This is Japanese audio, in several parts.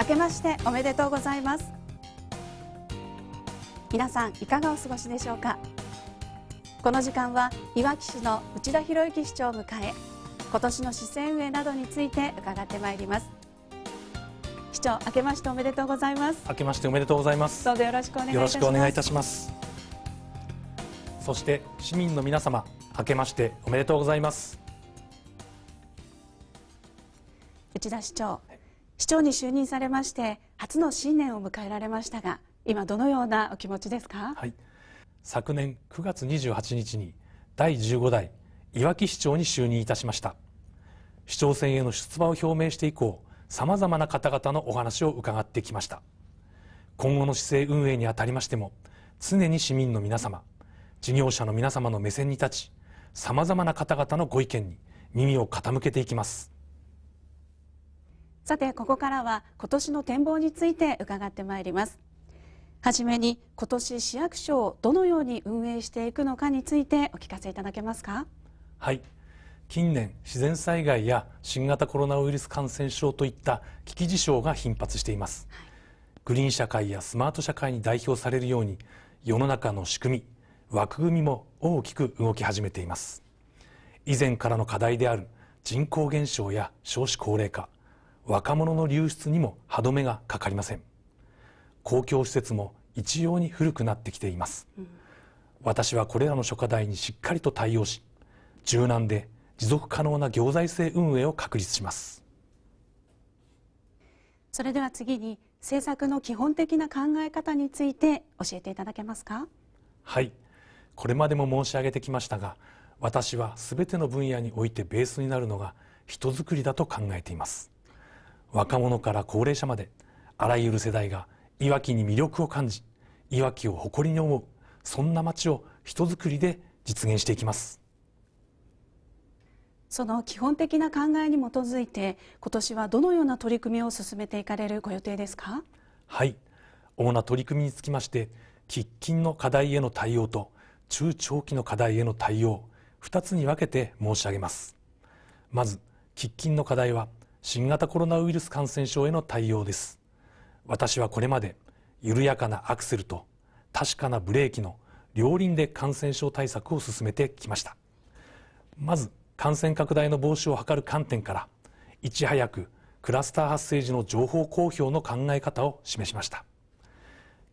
明けましておめでとうございます皆さんいかがお過ごしでしょうかこの時間はいわき市の内田博之市長を迎え今年の市政運営などについて伺ってまいります市長明けましておめでとうございます明けましておめでとうございますどうぞよろしくお願いしますよろしくお願いいたしますそして市民の皆様明けましておめでとうございます内田市長市長に就任されまして初の新年を迎えられましたが今どのようなお気持ちですか、はい、昨年9月28日に第15代いわき市長に就任いたしました市長選への出馬を表明して以降さまざまな方々のお話を伺ってきました今後の市政運営にあたりましても常に市民の皆様事業者の皆様の目線に立ちさまざまな方々のご意見に耳を傾けていきますさてここからは今年の展望について伺ってまいりますはじめに今年市役所をどのように運営していくのかについてお聞かせいただけますかはい近年自然災害や新型コロナウイルス感染症といった危機事象が頻発しています、はい、グリーン社会やスマート社会に代表されるように世の中の仕組み枠組みも大きく動き始めています以前からの課題である人口減少や少子高齢化若者の流出にも歯止めがかかりません公共施設も一様に古くなってきています、うん、私はこれらの諸課題にしっかりと対応し柔軟で持続可能な行財政運営を確立しますそれでは次に政策の基本的な考え方について教えていただけますかはいこれまでも申し上げてきましたが私は全ての分野においてベースになるのが人づくりだと考えています若者から高齢者まであらゆる世代がいわきに魅力を感じいわきを誇りに思うそんな街を人づくりで実現していきますその基本的な考えに基づいて今年はどのような取り組みを進めていかれるご予定ですかはい主な取り組みにつきまして喫緊の課題への対応と中長期の課題への対応2つに分けて申し上げますまず喫緊の課題は新型コロナウイルス感染症への対応です私はこれまで緩やかなアクセルと確かなブレーキの両輪で感染症対策を進めてきましたまず感染拡大の防止を図る観点からいち早くクラスター発生時の情報公表の考え方を示しました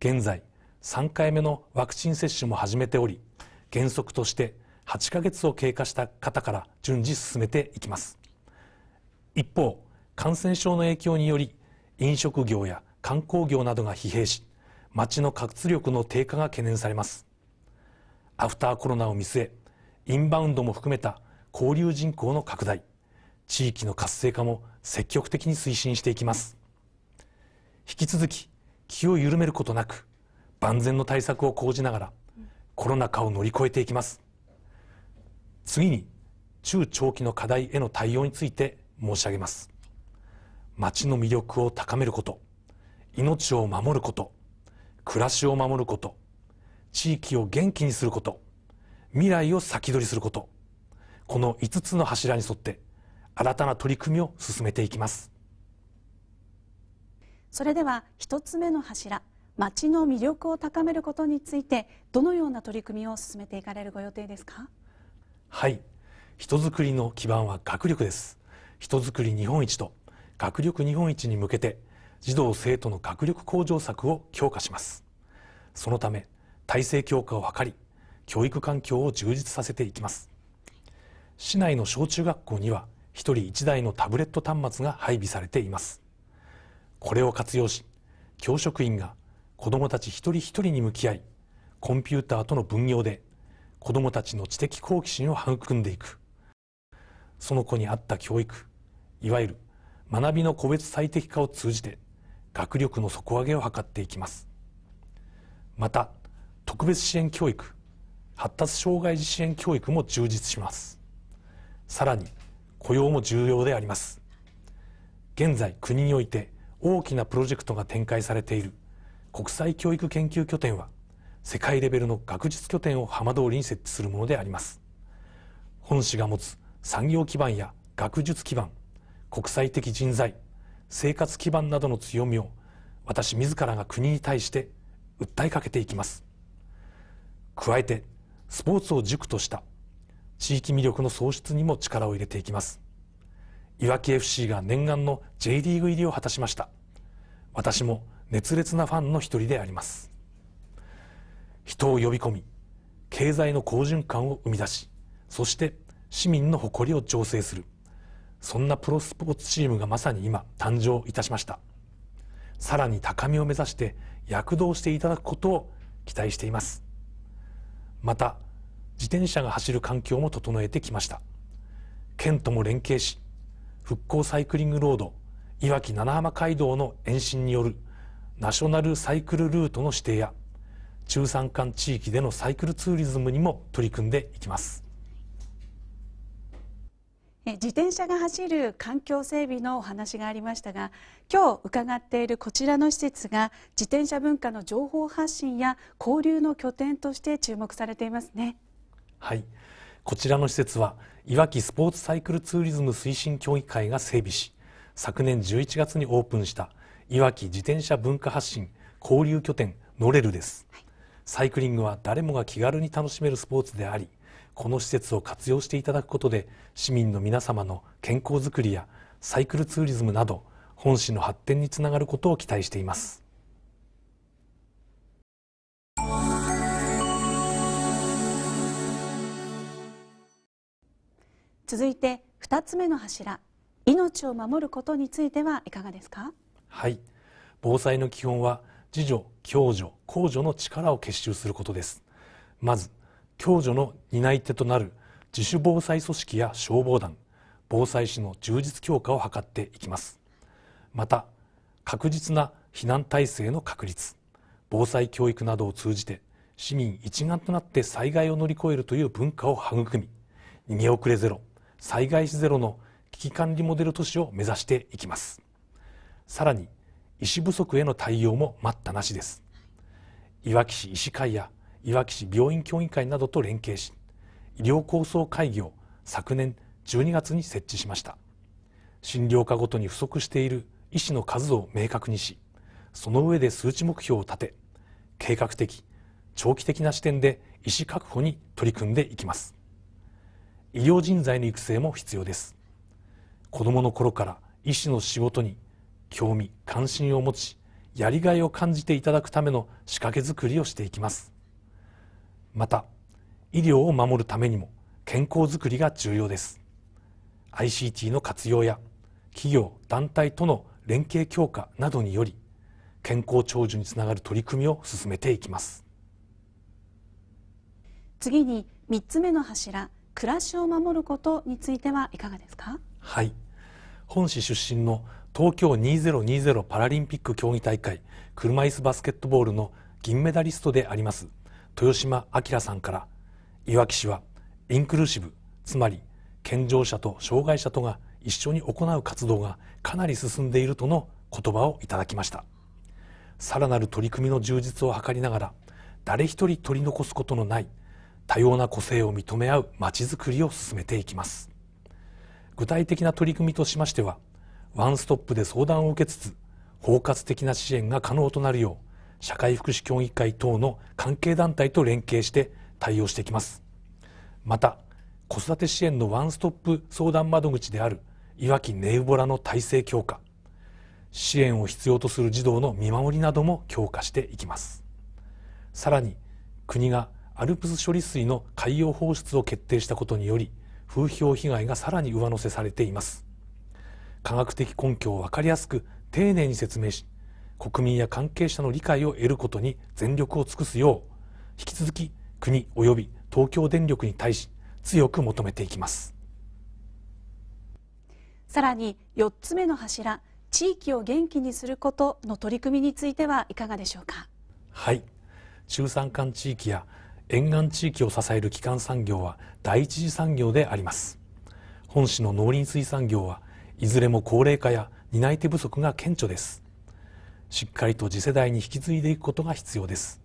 現在3回目のワクチン接種も始めており原則として8ヶ月を経過した方から順次進めていきます一方感染症の影響により飲食業や観光業などが疲弊し街の活力の低下が懸念されますアフターコロナを見据えインバウンドも含めた交流人口の拡大地域の活性化も積極的に推進していきます引き続き気を緩めることなく万全の対策を講じながらコロナ禍を乗り越えていきます次に中長期の課題への対応について申し上げます町の魅力を高めること命を守ること暮らしを守ること地域を元気にすること未来を先取りすることこの5つの柱に沿って新たな取り組みを進めていきますそれでは1つ目の柱町の魅力を高めることについてどのような取り組みを進めていかれるご予定ですかはい人づくりの基盤は学力です人づくり日本一と学力日本一に向けて児童生徒の学力向上策を強化しますそのため体制強化を図り教育環境を充実させていきます市内の小中学校には一人一台のタブレット端末が配備されていますこれを活用し教職員が子どもたち一人一人に向き合いコンピューターとの分業で子どもたちの知的好奇心を育んでいくその子に合った教育いわゆる学びの個別最適化を通じて学力の底上げを図っていきますまた特別支援教育発達障害児支援教育も充実しますさらに雇用も重要であります現在国において大きなプロジェクトが展開されている国際教育研究拠点は世界レベルの学術拠点を浜通りに設置するものであります本市が持つ産業基盤や学術基盤国際的人材生活基盤などの強みを私自らが国に対して訴えかけていきます加えてスポーツを軸とした地域魅力の創出にも力を入れていきますいわき FC が念願の J リーグ入りを果たしました私も熱烈なファンの一人であります人を呼び込み経済の好循環を生み出しそして市民の誇りを醸成するそんなプロスポーツチームがまさに今誕生いたしましたさらに高みを目指して躍動していただくことを期待していますまた自転車が走る環境も整えてきました県とも連携し復興サイクリングロードいわき七浜街道の延伸によるナショナルサイクルルートの指定や中山間地域でのサイクルツーリズムにも取り組んでいきます自転車が走る環境整備のお話がありましたが今日伺っているこちらの施設が自転車文化の情報発信や交流の拠点として注目されていますねはいこちらの施設はいわきスポーツサイクルツーリズム推進協議会が整備し昨年11月にオープンしたいわき自転車文化発信交流拠点ノレルです、はい、サイクリングは誰もが気軽に楽しめるスポーツでありこの施設を活用していただくことで市民の皆様の健康づくりやサイクルツーリズムなど本市の発展につながることを期待しています。続いて2つ目の柱命を守ることについてはいかがですかはい防災の基本は自助、共助、公助の力を結集することですまず共助の担い手となる自主防災組織や消防団防災士の充実強化を図っていきますまた確実な避難体制の確立防災教育などを通じて市民一丸となって災害を乗り越えるという文化を育み逃げ遅れゼロ災害死ゼロの危機管理モデル都市を目指していきますさらに医師不足への対応も待ったなしですいわき市医師会やいわき市病院協議会などと連携し医療構想会議を昨年12月に設置しました診療科ごとに不足している医師の数を明確にしその上で数値目標を立て計画的長期的な視点で医師確保に取り組んでいきます医療人材の育成も必要です子どもの頃から医師の仕事に興味関心を持ちやりがいを感じていただくための仕掛け作りをしていきますまた医療を守るためにも健康づくりが重要です ICT の活用や企業団体との連携強化などにより健康長寿につながる取り組みを進めていきます次に3つ目の柱暮らしを守ることについてはいかがですかはい本市出身の東京2020パラリンピック競技大会車椅子バスケットボールの銀メダリストであります豊島明さんからいわき市はインクルーシブつまり健常者と障害者とが一緒に行う活動がかなり進んでいるとの言葉をいただきましたさらなる取り組みの充実を図りながら誰一人取り残すことのない多様な個性を認め合うまちづくりを進めていきます具体的な取り組みとしましてはワンストップで相談を受けつつ包括的な支援が可能となるよう社会福祉協議会等の関係団体と連携して対応していきますまた子育て支援のワンストップ相談窓口であるいわきネウボラの体制強化支援を必要とする児童の見守りなども強化していきますさらに国が alps 処理水の海洋放出を決定したことにより風評被害がさらに上乗せされています科学的根拠を分かりやすく丁寧に説明し国民や関係者の理解を得ることに全力を尽くすよう引き続き国及び東京電力に対し強く求めていきますさらに4つ目の柱地域を元気にすることの取り組みについてはいかがでしょうかはい中山間地域や沿岸地域を支える基幹産業は第一次産業であります本市の農林水産業はいずれも高齢化や担い手不足が顕著ですしっかりと次世代に引き継いでいくことが必要です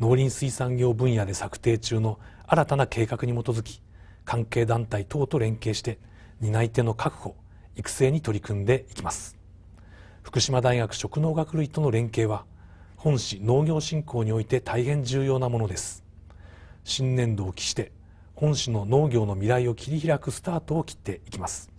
農林水産業分野で策定中の新たな計画に基づき関係団体等と連携して担い手の確保育成に取り組んでいきます福島大学食農学類との連携は本市農業振興において大変重要なものです新年度を期して本市の農業の未来を切り開くスタートを切っていきます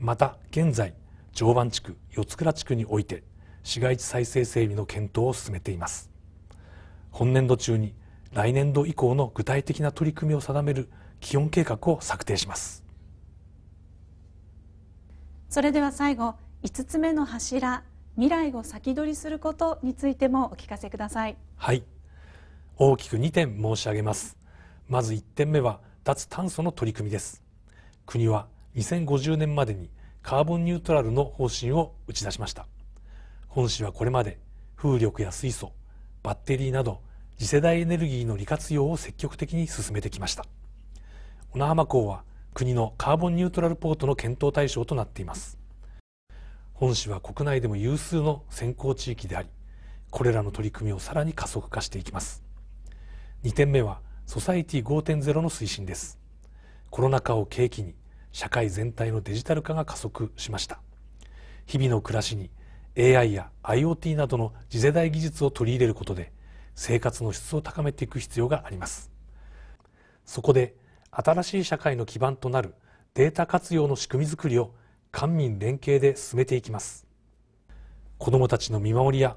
また現在常磐地区四倉地区において市街地再生整備の検討を進めています本年度中に来年度以降の具体的な取り組みを定める基本計画を策定しますそれでは最後五つ目の柱未来を先取りすることについてもお聞かせくださいはい大きく二点申し上げますまず一点目は脱炭素の取り組みです国は2050年までにカーボンニュートラルの方針を打ち出しました本市はこれまで風力や水素バッテリーなど次世代エネルギーの利活用を積極的に進めてきました小名浜港は国のカーボンニュートラルポートの検討対象となっています本市は国内でも有数の先行地域でありこれらの取り組みをさらに加速化していきます2点目はソサイティ5.0の推進ですコロナ禍を契機に社会全体のデジタル化が加速しました日々の暮らしに AI や IoT などの次世代技術を取り入れることで生活の質を高めていく必要がありますそこで新しい社会の基盤となるデータ活用の仕組みづくりを官民連携で進めていきます子どもたちの見守りや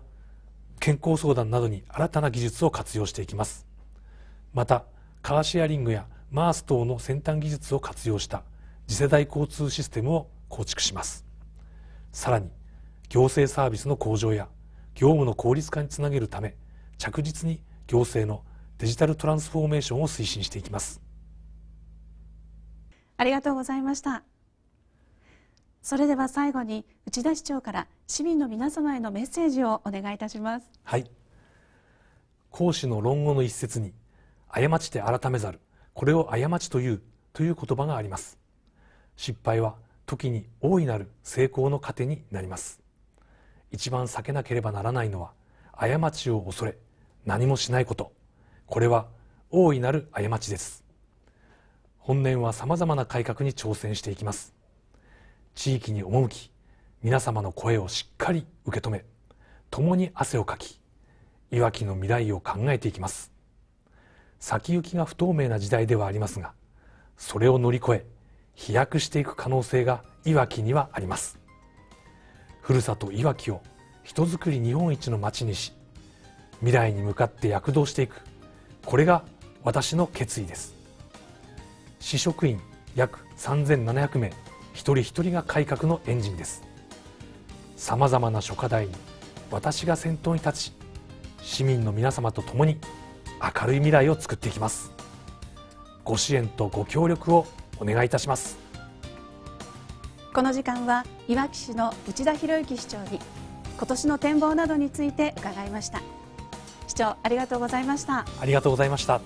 健康相談などに新たな技術を活用していきますまたカーシェアリングや MARS 等の先端技術を活用した次世代交通システムを構築しますさらに行政サービスの向上や業務の効率化につなげるため着実に行政のデジタルトランスフォーメーションを推進していきますありがとうございましたそれでは最後に内田市長から市民の皆様へのメッセージをお願いいたしますはい講師の論語の一節に過ちて改めざるこれを過ちというという言葉があります失敗は時に大いなる成功の糧になります一番避けなければならないのは過ちを恐れ何もしないことこれは大いなる過ちです本年はさまざまな改革に挑戦していきます地域に赴き皆様の声をしっかり受け止め共に汗をかきいわきの未来を考えていきます先行きが不透明な時代ではありますがそれを乗り越え飛躍していく可能性がいわきにはありますふるさといわきを人づくり日本一の町にし未来に向かって躍動していくこれが私の決意です市職員約3700名一人一人が改革のエンジンですさまざまな諸課題に私が先頭に立ち市民の皆様と共に明るい未来を作っていきますご支援とご協力をお願いいたしますこの時間はいわき市の内田博之市長に今年の展望などについて伺いました市長ありがとうございましたありがとうございました